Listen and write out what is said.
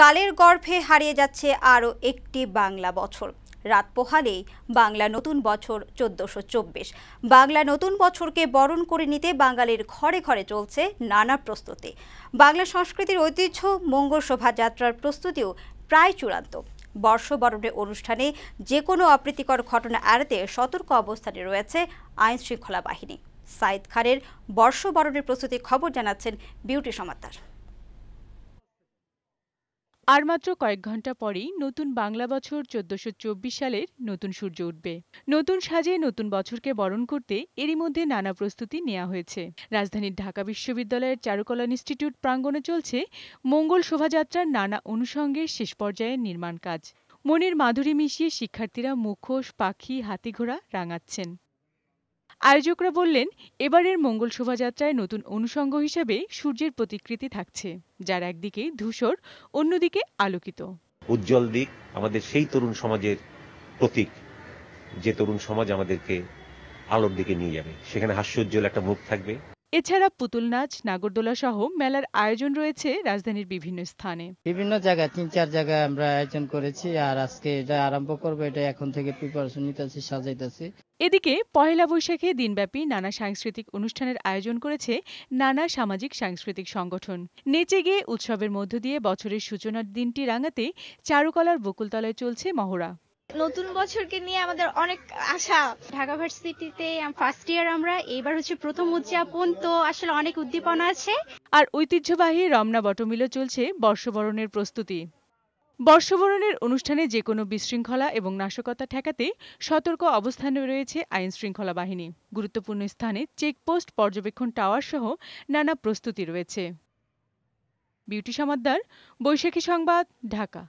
কালের গর্ভে হারিয়ে যাচ্ছে আরও একটি বাংলা বছর রাত পোহালেই বাংলা নতুন বছর চোদ্দশো বাংলা নতুন বছরকে বরণ করে নিতে বাঙালির ঘরে ঘরে চলছে নানা প্রস্তুতি বাংলা সংস্কৃতির ঐতিহ্য মঙ্গল শোভাযাত্রার প্রস্তুতিও প্রায় চূড়ান্ত বর্ষবরণের অনুষ্ঠানে যে কোনো অপ্রীতিকর ঘটনা এড়াতে সতর্ক অবস্থানে রয়েছে আইনশৃঙ্খলা বাহিনী সাইদ খানের বর্ষবরণের প্রস্তুতির খবর জানাচ্ছেন বিউটি সমাতার আর মাত্র কয়েক ঘন্টা পরেই নতুন বাংলা বছর চোদ্দশো সালের নতুন সূর্য উঠবে নতুন সাজে নতুন বছরকে বরণ করতে এরই মধ্যে নানা প্রস্তুতি নেওয়া হয়েছে রাজধানীর ঢাকা বিশ্ববিদ্যালয়ের চারুকলা ইনস্টিটিউট প্রাঙ্গণে চলছে মঙ্গল শোভাযাত্রার নানা অনুষঙ্গের শেষ পর্যায়ের নির্মাণ কাজ মনের মাধুরী মিশিয়ে শিক্ষার্থীরা মুখোশ পাখি হাতিঘোড়া রাঙাচ্ছেন আয়োজকরা বললেন এবারের মঙ্গল শোভাযাত্রায় নতুন অনুষঙ্গ হিসেবে সূর্যের প্রতিকৃতি থাকছে যার একদিকে ধূসর অন্যদিকে আলোকিত উজ্জ্বল দিক আমাদের সেই তরুণ সমাজের প্রতীক যে তরুণ সমাজ আমাদেরকে আলোর দিকে নিয়ে যাবে সেখানে হাস্যোজ্জ্বল একটা মুখ থাকবে এছাড়া পুতুল নাচ নাগরদোলা সহ মেলার আয়োজন রয়েছে রাজধানীর বিভিন্ন স্থানে বিভিন্ন জায়গায় তিন চার জায়গায় আমরা আয়োজন করেছি আর আজকে এটা আরম্ভ করবো এটা এখন থেকে প্রিপারেশন নিতেছি সাজাইতেছি এদিকে পহেলা বৈশাখে দিনব্যাপী নানা সাংস্কৃতিক অনুষ্ঠানের আয়োজন করেছে নানা সামাজিক সাংস্কৃতিক সংগঠন নেচে গিয়ে উৎসবের মধ্য দিয়ে বছরের সূচনার দিনটি রাঙাতে চারুকলার বকুলতলায় চলছে মহড়া নতুন বছরকে নিয়ে আমাদের অনেক আশা ঢাকা ভার্সিটিতে ফার্স্ট ইয়ার আমরা এইবার হচ্ছে প্রথম উদযাপন তো আসলে অনেক উদ্দীপনা আছে আর ঐতিহ্যবাহী রমনা বটমিলও চলছে বর্ষবরণের প্রস্তুতি বর্ষবরণের অনুষ্ঠানে যে কোনো বিশৃঙ্খলা এবং নাশকতা ঠেকাতে সতর্ক অবস্থানে রয়েছে আইন শৃঙ্খলা বাহিনী গুরুত্বপূর্ণ স্থানে চেকপোস্ট পর্যবেক্ষণ টাওয়ার সহ নানা প্রস্তুতি রয়েছে বিউটি সমাদ্দার বৈশাখী সংবাদ ঢাকা